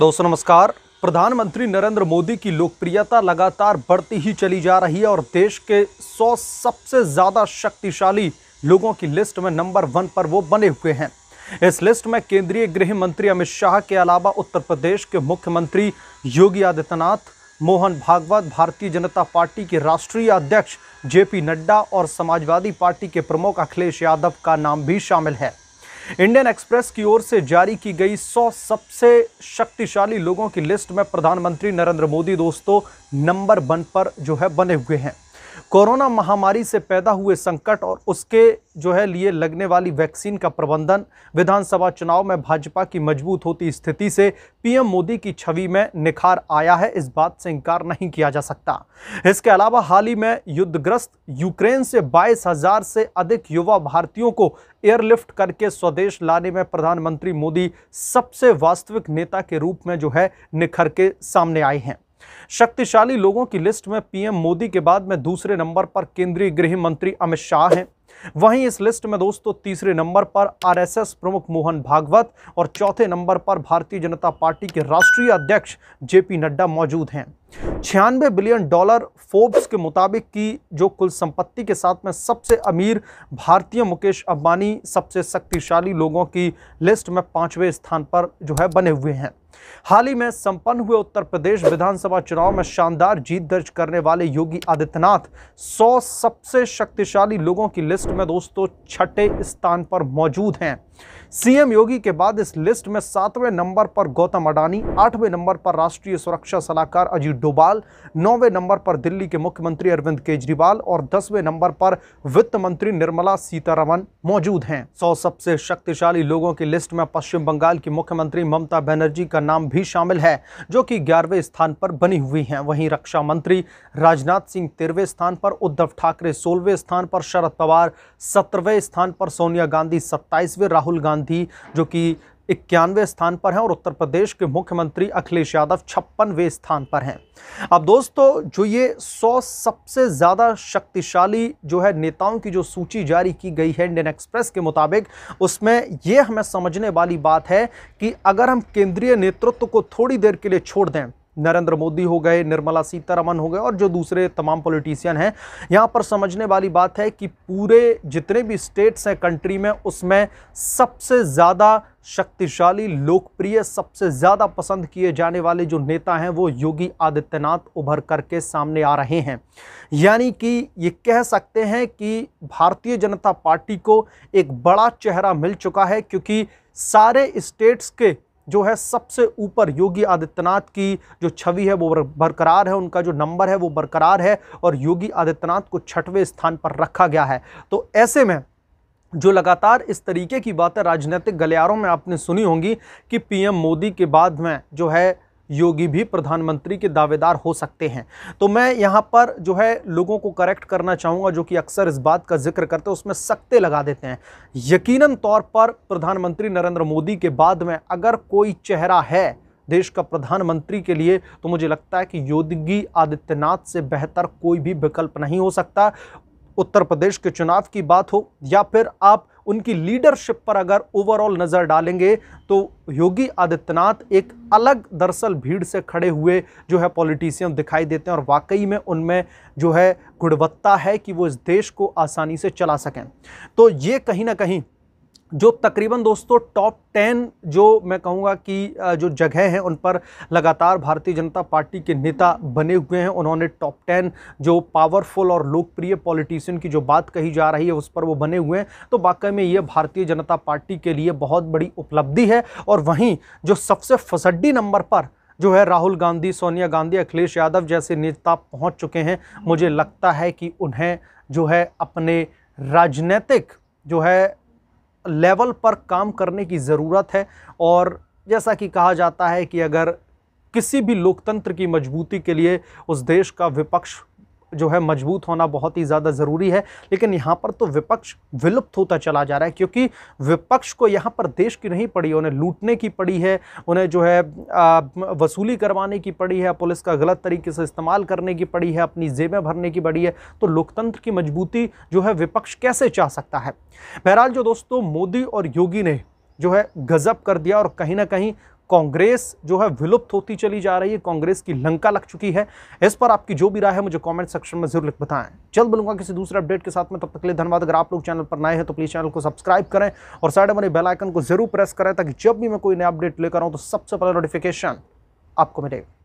दोस्तों नमस्कार प्रधानमंत्री नरेंद्र मोदी की लोकप्रियता लगातार बढ़ती ही चली जा रही है और देश के 100 सबसे ज़्यादा शक्तिशाली लोगों की लिस्ट में नंबर वन पर वो बने हुए हैं इस लिस्ट में केंद्रीय गृह मंत्री अमित शाह के अलावा उत्तर प्रदेश के मुख्यमंत्री योगी आदित्यनाथ मोहन भागवत भारतीय जनता पार्टी के राष्ट्रीय अध्यक्ष जेपी नड्डा और समाजवादी पार्टी के प्रमुख अखिलेश यादव का नाम भी शामिल है इंडियन एक्सप्रेस की ओर से जारी की गई 100 सबसे शक्तिशाली लोगों की लिस्ट में प्रधानमंत्री नरेंद्र मोदी दोस्तों नंबर वन पर जो है बने हुए हैं कोरोना महामारी से पैदा हुए संकट और उसके जो है लिए लगने वाली वैक्सीन का प्रबंधन विधानसभा चुनाव में भाजपा की मजबूत होती स्थिति से पीएम मोदी की छवि में निखार आया है इस बात से इनकार नहीं किया जा सकता इसके अलावा हाल ही में युद्धग्रस्त यूक्रेन से बाईस हजार से अधिक युवा भारतीयों को एयरलिफ्ट करके स्वदेश लाने में प्रधानमंत्री मोदी सबसे वास्तविक नेता के रूप में जो है निखर के सामने आए हैं शक्तिशाली लोगों की लिस्ट में पीएम मोदी के बाद में दूसरे नंबर पर केंद्रीय गृह मंत्री अमित शाह हैं वहीं इस लिस्ट में दोस्तों तीसरे नंबर पर आरएसएस प्रमुख मोहन भागवत और चौथे नंबर पर भारतीय जनता पार्टी के राष्ट्रीय अध्यक्ष जेपी नड्डा मौजूद हैं छियानवे बिलियन डॉलर फोर्ब्स के मुताबिक की जो कुल संपत्ति के साथ में सबसे अमीर भारतीय मुकेश अंबानी सबसे शक्तिशाली लोगों की लिस्ट में पांचवें स्थान पर जो है बने हुए हैं हाल ही में संपन्न हुए उत्तर प्रदेश विधानसभा चुनाव में शानदार जीत दर्ज करने वाले योगी आदित्यनाथ सौ सबसे शक्तिशाली लोगों की लिस्ट लिस्ट में दोस्तों छठे स्थान पर मौजूद हैं सीएम योगी के बाद इस लिस्ट में सातवें नंबर पर गौतम अडानी आठवें नंबर पर राष्ट्रीय सुरक्षा सलाहकार अजीत डोभाल नौवें नंबर पर दिल्ली के मुख्यमंत्री अरविंद केजरीवाल और दसवें नंबर पर वित्त मंत्री निर्मला सीतारमन मौजूद हैं सौ सबसे शक्तिशाली लोगों की लिस्ट में पश्चिम बंगाल की मुख्यमंत्री ममता बनर्जी का नाम भी शामिल है जो कि ग्यारहवें स्थान पर बनी हुई हैं वहीं रक्षा मंत्री राजनाथ सिंह तेरहवें स्थान पर उद्धव ठाकरे सोलहवें स्थान पर शरद पवार लगातार सत्रहवें स्थान पर सोनिया गांधी सत्ताईसवें राहुल गांधी जो कि इक्यानवे स्थान पर हैं और उत्तर प्रदेश के मुख्यमंत्री अखिलेश यादव छप्पनवे स्थान पर हैं अब दोस्तों जो ये सौ सबसे ज़्यादा शक्तिशाली जो है नेताओं की जो सूची जारी की गई है इंडियन एक्सप्रेस के मुताबिक उसमें ये हमें समझने वाली बात है कि अगर हम केंद्रीय नेतृत्व को थोड़ी देर के लिए छोड़ दें नरेंद्र मोदी हो गए निर्मला सीतारमन हो गए और जो दूसरे तमाम पॉलिटिशियन हैं यहाँ पर समझने वाली बात है कि पूरे जितने भी स्टेट्स हैं कंट्री में उसमें सबसे ज़्यादा शक्तिशाली लोकप्रिय सबसे ज़्यादा पसंद किए जाने वाले जो नेता हैं वो योगी आदित्यनाथ उभर करके सामने आ रहे हैं यानी कि ये कह सकते हैं कि भारतीय जनता पार्टी को एक बड़ा चेहरा मिल चुका है क्योंकि सारे स्टेट्स के जो है सबसे ऊपर योगी आदित्यनाथ की जो छवि है वो बरकरार है उनका जो नंबर है वो बरकरार है और योगी आदित्यनाथ को छठवें स्थान पर रखा गया है तो ऐसे में जो लगातार इस तरीके की बातें राजनीतिक गलियारों में आपने सुनी होंगी कि पीएम मोदी के बाद में जो है योगी भी प्रधानमंत्री के दावेदार हो सकते हैं तो मैं यहाँ पर जो है लोगों को करेक्ट करना चाहूँगा जो कि अक्सर इस बात का जिक्र करते हैं उसमें सख्ते लगा देते हैं यकीनन तौर पर प्रधानमंत्री नरेंद्र मोदी के बाद में अगर कोई चेहरा है देश का प्रधानमंत्री के लिए तो मुझे लगता है कि योगी आदित्यनाथ से बेहतर कोई भी विकल्प नहीं हो सकता उत्तर प्रदेश के चुनाव की बात हो या फिर आप उनकी लीडरशिप पर अगर ओवरऑल नज़र डालेंगे तो योगी आदित्यनाथ एक अलग दरअसल भीड़ से खड़े हुए जो है पॉलिटिशियन दिखाई देते हैं और वाकई में उनमें जो है गुणवत्ता है कि वो इस देश को आसानी से चला सकें तो ये कहीं ना कहीं जो तकरीबन दोस्तों टॉप टेन जो मैं कहूँगा कि जो जगह हैं उन पर लगातार भारतीय जनता पार्टी के नेता बने हुए हैं उन्होंने टॉप टेन जो पावरफुल और लोकप्रिय पॉलिटिशियन की जो बात कही जा रही है उस पर वो बने हुए हैं तो वाकई में ये भारतीय जनता पार्टी के लिए बहुत बड़ी उपलब्धि है और वहीं जो सबसे फसड्डी नंबर पर जो है राहुल गांधी सोनिया गांधी अखिलेश यादव जैसे नेता पहुँच चुके हैं मुझे लगता है कि उन्हें जो है अपने राजनीतिक जो है लेवल पर काम करने की ज़रूरत है और जैसा कि कहा जाता है कि अगर किसी भी लोकतंत्र की मजबूती के लिए उस देश का विपक्ष जो है मजबूत होना बहुत ही ज़्यादा ज़रूरी है लेकिन यहाँ पर तो विपक्ष विलुप्त होता चला जा रहा है क्योंकि विपक्ष को यहाँ पर देश की नहीं पड़ी उन्हें लूटने की पड़ी है उन्हें जो है वसूली करवाने की पड़ी है पुलिस का गलत तरीके से इस्तेमाल करने की पड़ी है अपनी जेबें भरने की पड़ी है तो लोकतंत्र की मजबूती जो है विपक्ष कैसे चाह सकता है बहरहाल जो दोस्तों मोदी और योगी ने जो है गज़ब कर दिया और कहीं ना कहीं कांग्रेस जो है विलुप्त होती चली जा रही है कांग्रेस की लंका लग चुकी है इस पर आपकी जो भी राय है मुझे कमेंट सेक्शन में जरूर बताएं जल्द मिलूंगा किसी दूसरे अपडेट के साथ में तब तक के लिए धन्यवाद अगर आप लोग चैनल पर नए हैं तो प्लीज़ चैनल को सब्सक्राइब करें और साइड में बेलाइकन को जरूर प्रेस करें ताकि जब भी मैं कोई नया अपडेट लेकर आऊँ तो सबसे पहले नोटिफिकेशन आपको मिलेगा